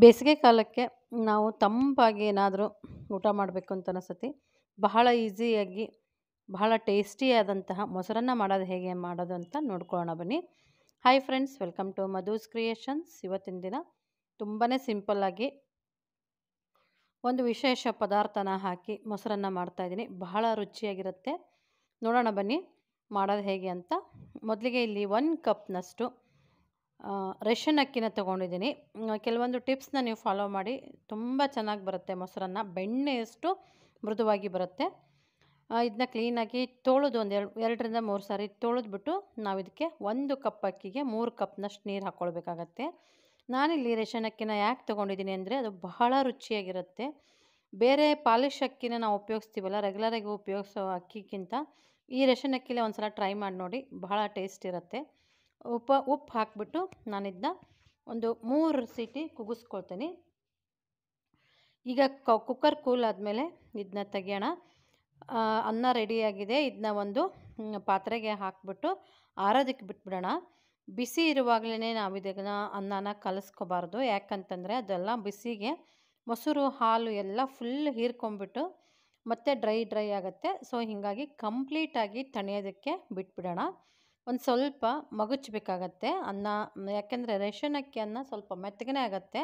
ಬೇಸಿಗೆ ಕಾಲಕ್ಕೆ ನಾವು ತಂಪಾಗಿ ಏನಾದರೂ ಊಟ ಮಾಡಬೇಕು ಅಂತ ಅನಿಸತಿ ಬಹಳ ಈಸಿಯಾಗಿ ಬಹಳ ಟೇಸ್ಟಿಯಾದಂತಹ ಮೊಸರನ್ನು ಮಾಡೋದು ಹೇಗೆ ಮಾಡೋದು ಅಂತ ನೋಡ್ಕೊಳ್ಳೋಣ ಬನ್ನಿ hi friends welcome to Madhu's creations ಇವತ್ತಿನ ದಿನ ತುಂಬಾ ಸಿಂಪಲ್ಲಾಗಿ ಒಂದು ವಿಶೇಷ ಪದಾರ್ಥನ ಹಾಕಿ ಮೊಸರನ್ನು ಮಾಡ್ತಾಯಿದ್ದೀನಿ ಬಹಳ ರುಚಿಯಾಗಿರುತ್ತೆ ನೋಡೋಣ ಬನ್ನಿ ಮಾಡೋದು ಹೇಗೆ ಅಂತ ಮೊದಲಿಗೆ ಇಲ್ಲಿ ಒನ್ ಕಪ್ನಷ್ಟು ರೇಷನ್ ಅಕ್ಕಿನ ತೊಗೊಂಡಿದ್ದೀನಿ ಕೆಲವೊಂದು ಟಿಪ್ಸ್ನ ನೀವು ಫಾಲೋ ಮಾಡಿ ತುಂಬ ಚೆನ್ನಾಗಿ ಬರುತ್ತೆ ಮೊಸರನ್ನ ಬೆಣ್ಣೆಯಷ್ಟು ಮೃದುವಾಗಿ ಬರುತ್ತೆ ಇದನ್ನ ಕ್ಲೀನಾಗಿ ತೊಳೆದು ಒಂದು ಎರಡು ಎರಡರಿಂದ ಮೂರು ಸಾರಿ ತೊಳೆದ್ಬಿಟ್ಟು ನಾವು ಇದಕ್ಕೆ ಒಂದು ಕಪ್ ಅಕ್ಕಿಗೆ ಮೂರು ಕಪ್ನಷ್ಟು ನೀರು ಹಾಕ್ಕೊಳ್ಬೇಕಾಗತ್ತೆ ನಾನಿಲ್ಲಿ ರೇಷನ್ ಅಕ್ಕಿನ ಯಾಕೆ ತೊಗೊಂಡಿದ್ದೀನಿ ಅಂದರೆ ಅದು ಬಹಳ ರುಚಿಯಾಗಿರುತ್ತೆ ಬೇರೆ ಪಾಲಿಶ್ ಅಕ್ಕಿನ ನಾವು ಉಪಯೋಗಿಸ್ತೀವಲ್ಲ ರೆಗ್ಯುಲರಾಗಿ ಉಪಯೋಗಿಸೋ ಅಕ್ಕಿಗಿಂತ ಈ ರೇಷನ್ ಅಕ್ಕಿಲೇ ಒಂದು ಸಲ ಟ್ರೈ ಮಾಡಿ ನೋಡಿ ಬಹಳ ಟೇಸ್ಟ್ ಇರುತ್ತೆ ಉಪ ಉಪ್ಪು ಹಾಕಿಬಿಟ್ಟು ನಾನಿದನ್ನ ಒಂದು ಮೂರು ಸೀಟಿ ಕುಗ್ಗಿಸ್ಕೊಳ್ತೀನಿ ಈಗ ಕುಕ್ಕರ್ ಕೂಲ್ ಆದಮೇಲೆ ಇದನ್ನ ತೆಗಿಯೋಣ ಅನ್ನ ರೆಡಿಯಾಗಿದೆ ಇದನ್ನ ಒಂದು ಪಾತ್ರೆಗೆ ಹಾಕಿಬಿಟ್ಟು ಆರೋದಕ್ಕೆ ಬಿಟ್ಬಿಡೋಣ ಬಿಸಿ ಇರುವಾಗಲೇ ನಾವು ಇದನ್ನ ಅನ್ನನ ಕಲಿಸ್ಕೋಬಾರ್ದು ಯಾಕಂತಂದರೆ ಅದೆಲ್ಲ ಬಿಸಿಗೆ ಮೊಸರು ಹಾಲು ಎಲ್ಲ ಫುಲ್ ಹೀರ್ಕೊಂಬಿಟ್ಟು ಮತ್ತೆ ಡ್ರೈ ಡ್ರೈ ಆಗುತ್ತೆ ಸೊ ಹೀಗಾಗಿ ಕಂಪ್ಲೀಟಾಗಿ ತಣಿಯೋದಕ್ಕೆ ಬಿಟ್ಬಿಡೋಣ ಒಂದು ಸ್ವಲ್ಪ ಮಗುಚಬೇಕಾಗತ್ತೆ ಅನ್ನ ಯಾಕೆಂದರೆ ರೇಷನ್ ಅಕ್ಕಿ ಅನ್ನ ಸ್ವಲ್ಪ ಮೆತ್ತಗೇ ಆಗತ್ತೆ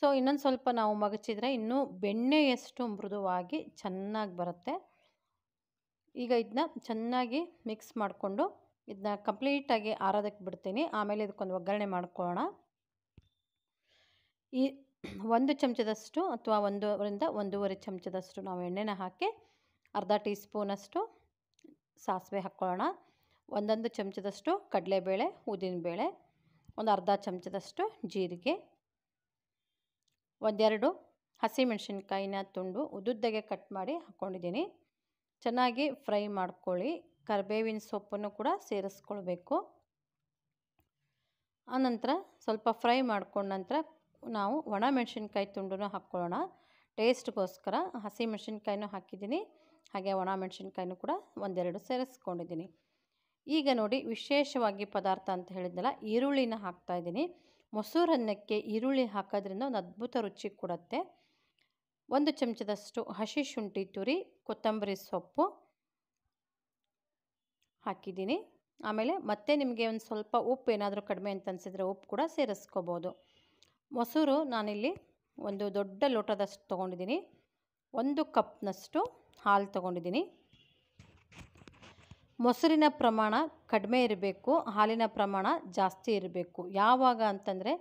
ಸೊ ಇನ್ನೊಂದು ಸ್ವಲ್ಪ ನಾವು ಮಗಚಿದ್ರೆ ಇನ್ನೂ ಬೆಣ್ಣೆಯಷ್ಟು ಮೃದುವಾಗಿ ಚೆನ್ನಾಗಿ ಬರುತ್ತೆ ಈಗ ಇದನ್ನ ಚೆನ್ನಾಗಿ ಮಿಕ್ಸ್ ಮಾಡಿಕೊಂಡು ಇದನ್ನ ಕಂಪ್ಲೀಟಾಗಿ ಆರೋದಕ್ಕೆ ಬಿಡ್ತೀನಿ ಆಮೇಲೆ ಇದಕ್ಕೊಂದು ಒಗ್ಗರಣೆ ಮಾಡ್ಕೊಳ್ಳೋಣ ಈ ಒಂದು ಚಮಚದಷ್ಟು ಅಥವಾ ಒಂದೂವರಿಂದ ಒಂದೂವರೆ ಚಮಚದಷ್ಟು ನಾವು ಎಣ್ಣೆನ ಹಾಕಿ ಅರ್ಧ ಟೀ ಸ್ಪೂನಷ್ಟು ಸಾಸಿವೆ ಹಾಕ್ಕೊಳ್ಳೋಣ ಒಂದೊಂದು ಚಮಚದಷ್ಟು ಕಡಲೆಬೇಳೆ ಉದ್ದಿನಬೇಳೆ ಒಂದು ಅರ್ಧ ಚಮಚದಷ್ಟು ಜೀರಿಗೆ ಒಂದೆರಡು ಹಸಿಮೆಣಸಿನ್ಕಾಯಿನ ತುಂಡು ಉದ್ದುದ್ದಗೆ ಕಟ್ ಮಾಡಿ ಹಾಕ್ಕೊಂಡಿದ್ದೀನಿ ಚೆನ್ನಾಗಿ ಫ್ರೈ ಮಾಡ್ಕೊಳ್ಳಿ ಕರಿಬೇವಿನ ಸೊಪ್ಪನ್ನು ಕೂಡ ಸೇರಿಸ್ಕೊಳ್ಬೇಕು ಆನಂತರ ಸ್ವಲ್ಪ ಫ್ರೈ ಮಾಡ್ಕೊಂಡ ನಂತರ ನಾವು ಒಣ ಮೆಣಸಿನ್ಕಾಯಿ ತುಂಡನ್ನು ಹಾಕ್ಕೊಳ್ಳೋಣ ಟೇಸ್ಟ್ಗೋಸ್ಕರ ಹಸಿ ಮೆಣಸಿನ್ಕಾಯಿನೂ ಹಾಕಿದ್ದೀನಿ ಹಾಗೆ ಒಣ ಮೆಣಸಿನ್ಕಾಯಿನೂ ಕೂಡ ಒಂದೆರಡು ಸೇರಿಸ್ಕೊಂಡಿದ್ದೀನಿ ಈಗ ನೋಡಿ ವಿಶೇಷವಾಗಿ ಪದಾರ್ಥ ಅಂತ ಹೇಳಿದ್ನಲ್ಲ ಈರುಳ್ಳಿನ ಹಾಕ್ತಾ ಇದ್ದೀನಿ ಅನ್ನಕ್ಕೆ ಈರುಳ್ಳಿ ಹಾಕೋದ್ರಿಂದ ಒಂದು ಅದ್ಭುತ ರುಚಿ ಕೊಡುತ್ತೆ ಒಂದು ಚಮಚದಷ್ಟು ಹಸಿ ಶುಂಠಿ ತುರಿ ಕೊತ್ತಂಬರಿ ಸೊಪ್ಪು ಹಾಕಿದ್ದೀನಿ ಆಮೇಲೆ ಮತ್ತೆ ನಿಮಗೆ ಒಂದು ಸ್ವಲ್ಪ ಉಪ್ಪು ಏನಾದರೂ ಕಡಿಮೆ ಅಂತ ಅನಿಸಿದರೆ ಉಪ್ಪು ಕೂಡ ಸೇರಿಸ್ಕೋಬೋದು ಮೊಸರು ನಾನಿಲ್ಲಿ ಒಂದು ದೊಡ್ಡ ಲೋಟದಷ್ಟು ತೊಗೊಂಡಿದ್ದೀನಿ ಒಂದು ಕಪ್ನಷ್ಟು ಹಾಲು ತೊಗೊಂಡಿದ್ದೀನಿ ಮೊಸರಿನ ಪ್ರಮಾಣ ಕಡಿಮೆ ಇರಬೇಕು ಹಾಲಿನ ಪ್ರಮಾಣ ಜಾಸ್ತಿ ಇರಬೇಕು ಯಾವಾಗ ಅಂತಂದರೆ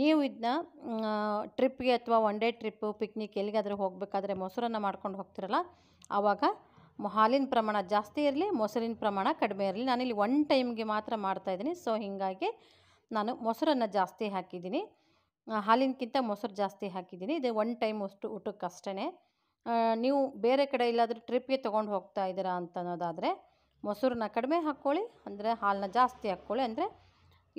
ನೀವು ಇದನ್ನ ಟ್ರಿಪ್ಗೆ ಅಥವಾ ಒನ್ ಡೇ ಟ್ರಿಪ್ಪು ಪಿಕ್ನಿಕ್ ಎಲ್ಲಿಗಾದರೂ ಹೋಗಬೇಕಾದ್ರೆ ಮೊಸರನ್ನು ಮಾಡ್ಕೊಂಡು ಹೋಗ್ತಿರಲ್ಲ ಆವಾಗ ಹಾಲಿನ ಪ್ರಮಾಣ ಜಾಸ್ತಿ ಇರಲಿ ಮೊಸರಿನ ಪ್ರಮಾಣ ಕಡಿಮೆ ಇರಲಿ ನಾನಿಲ್ಲಿ ಒನ್ ಟೈಮ್ಗೆ ಮಾತ್ರ ಮಾಡ್ತಾಯಿದ್ದೀನಿ ಸೊ ಹೀಗಾಗಿ ನಾನು ಮೊಸರನ್ನು ಜಾಸ್ತಿ ಹಾಕಿದ್ದೀನಿ ಹಾಲಿನಕ್ಕಿಂತ ಮೊಸರು ಜಾಸ್ತಿ ಹಾಕಿದ್ದೀನಿ ಇದು ಒನ್ ಟೈಮ್ ಅಷ್ಟು ಊಟಕ್ಕಷ್ಟೇ ನೀವು ಬೇರೆ ಕಡೆ ಇಲ್ಲಾದರೂ ಟ್ರಿಪ್ಗೆ ತೊಗೊಂಡು ಹೋಗ್ತಾ ಇದ್ದೀರಾ ಅನ್ನೋದಾದರೆ ಮೊಸರನ್ನ ಕಡಿಮೆ ಹಾಕ್ಕೊಳ್ಳಿ ಅಂದರೆ ಹಾಲನ್ನ ಜಾಸ್ತಿ ಹಾಕ್ಕೊಳ್ಳಿ ಅಂದರೆ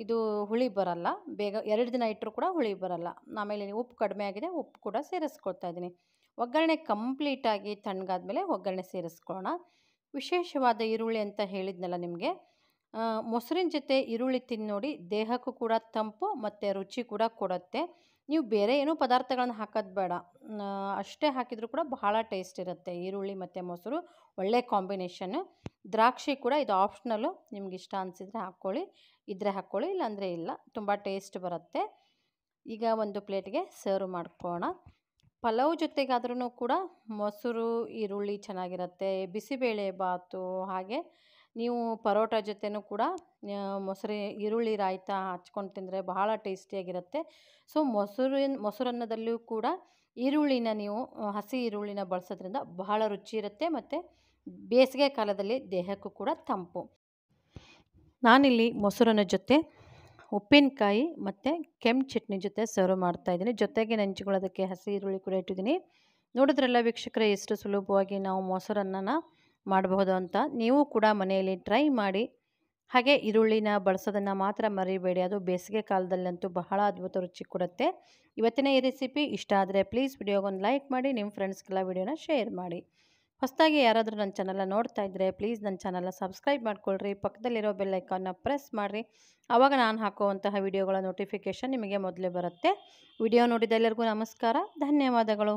ಇದು ಹುಳಿ ಬರಲ್ಲ ಬೇಗ ಎರಡು ದಿನ ಇಟ್ಟರು ಕೂಡ ಹುಳಿ ಬರಲ್ಲ ಆಮೇಲೆ ಉಪ್ಪು ಕಡಿಮೆ ಆಗಿದೆ ಉಪ್ಪು ಕೂಡ ಸೇರಿಸ್ಕೊಳ್ತಾ ಇದ್ದೀನಿ ಒಗ್ಗರಣೆ ಕಂಪ್ಲೀಟಾಗಿ ತಣ್ಣಗಾದ ಮೇಲೆ ಒಗ್ಗರಣೆ ಸೇರಿಸ್ಕೊಳ್ಳೋಣ ವಿಶೇಷವಾದ ಈರುಳ್ಳಿ ಅಂತ ಹೇಳಿದ್ನಲ್ಲ ನಿಮಗೆ ಮೊಸರಿನ ಜೊತೆ ಈರುಳ್ಳಿ ತಿನ್ನೋಡಿ ದೇಹಕ್ಕೂ ಕೂಡ ತಂಪು ಮತ್ತು ರುಚಿ ಕೂಡ ಕೊಡುತ್ತೆ ನೀವು ಬೇರೆ ಏನೂ ಪದಾರ್ಥಗಳನ್ನು ಹಾಕೋದು ಬೇಡ ಅಷ್ಟೇ ಹಾಕಿದರೂ ಕೂಡ ಬಹಳ ಟೇಸ್ಟ್ ಇರುತ್ತೆ ಈರುಳ್ಳಿ ಮತ್ತು ಮೊಸರು ಒಳ್ಳೆ ಕಾಂಬಿನೇಷನ್ನು ದ್ರಾಕ್ಷಿ ಕೂಡ ಇದು ಆಪ್ಷನಲ್ಲು ನಿಮ್ಗೆ ಇಷ್ಟ ಅನಿಸಿದರೆ ಹಾಕ್ಕೊಳ್ಳಿ ಇದ್ರೆ ಹಾಕ್ಕೊಳ್ಳಿ ಇಲ್ಲಾಂದರೆ ಇಲ್ಲ ತುಂಬ ಟೇಸ್ಟ್ ಬರುತ್ತೆ ಈಗ ಒಂದು ಪ್ಲೇಟ್ಗೆ ಸರ್ವ್ ಮಾಡ್ಕೋಣ ಪಲಾವ್ ಜೊತೆಗಾದ್ರೂ ಕೂಡ ಮೊಸರು ಈರುಳ್ಳಿ ಚೆನ್ನಾಗಿರುತ್ತೆ ಬಿಸಿಬೇಳೆ ಬಾತು ಹಾಗೆ ನೀವು ಪರೋಟ ಜೊತೆನೂ ಕೂಡ ಮೊಸರು ಈರುಳ್ಳಿ ರಾಯ್ತ ಹಚ್ಕೊಂಡು ತಿಂದರೆ ಬಹಳ ಟೇಸ್ಟಿಯಾಗಿರುತ್ತೆ ಸೊ ಮೊಸರಿನ ಮೊಸರನ್ನದಲ್ಲೂ ಕೂಡ ಈರುಳ್ಳಿನ ನೀವು ಹಸಿ ಈರುಳ್ಳಿನ ಬಳಸೋದ್ರಿಂದ ಬಹಳ ರುಚಿ ಇರುತ್ತೆ ಮತ್ತು ಬೇಸಿಗೆ ಕಾಲದಲ್ಲಿ ದೇಹಕ್ಕೂ ಕೂಡ ತಂಪು ನಾನಿಲ್ಲಿ ಮೊಸರನ್ನ ಜೊತೆ ಉಪ್ಪಿನಕಾಯಿ ಮತ್ತು ಕೆಂಪು ಚಟ್ನಿ ಜೊತೆ ಸರ್ವ್ ಮಾಡ್ತಾಯಿದ್ದೀನಿ ಜೊತೆಗೆ ನೆಂಚಿಕೊಳ್ಳೋದಕ್ಕೆ ಹಸಿ ಈರುಳ್ಳಿ ಕೂಡ ಇಟ್ಟಿದ್ದೀನಿ ನೋಡಿದ್ರೆಲ್ಲ ವೀಕ್ಷಕರೇ ಎಷ್ಟು ಸುಲಭವಾಗಿ ನಾವು ಮೊಸರನ್ನ ಮಾಡಬಹುದು ಅಂತ ನೀವು ಕೂಡ ಮನೆಯಲ್ಲಿ ಟ್ರೈ ಮಾಡಿ ಹಾಗೆ ಈರುಳ್ಳಿನ ಬಳಸೋದನ್ನು ಮಾತ್ರ ಮರಿಬೇಡಿ ಅದು ಬೇಸಿಗೆ ಕಾಲದಲ್ಲಂತೂ ಬಹಳ ಅದ್ಭುತ ರುಚಿ ಕೊಡುತ್ತೆ ಇವತ್ತಿನ ಈ ರೆಸಿಪಿ ಇಷ್ಟ ಆದರೆ ಪ್ಲೀಸ್ ವಿಡಿಯೋಗೊಂದು ಲೈಕ್ ಮಾಡಿ ನಿಮ್ಮ ಫ್ರೆಂಡ್ಸ್ಗೆಲ್ಲ ವಿಡಿಯೋನ ಶೇರ್ ಮಾಡಿ ಹೊಸದಾಗಿ ಯಾರಾದರೂ ನನ್ನ ಚಾನಲ್ನ ನೋಡ್ತಾ ಇದ್ದರೆ ಪ್ಲೀಸ್ ನನ್ನ ಚಾನಲ್ನ ಸಬ್ಸ್ಕ್ರೈಬ್ ಮಾಡ್ಕೊಳ್ರಿ ಪಕ್ಕದಲ್ಲಿರೋ ಬೆಲ್ಲೈಕನ್ನ ಪ್ರೆಸ್ ಮಾಡಿರಿ ಆವಾಗ ನಾನು ಹಾಕುವಂತಹ ವಿಡಿಯೋಗಳ ನೋಟಿಫಿಕೇಷನ್ ನಿಮಗೆ ಮೊದಲೇ ಬರುತ್ತೆ ವಿಡಿಯೋ ನೋಡಿದ ಎಲ್ಲರಿಗೂ ನಮಸ್ಕಾರ ಧನ್ಯವಾದಗಳು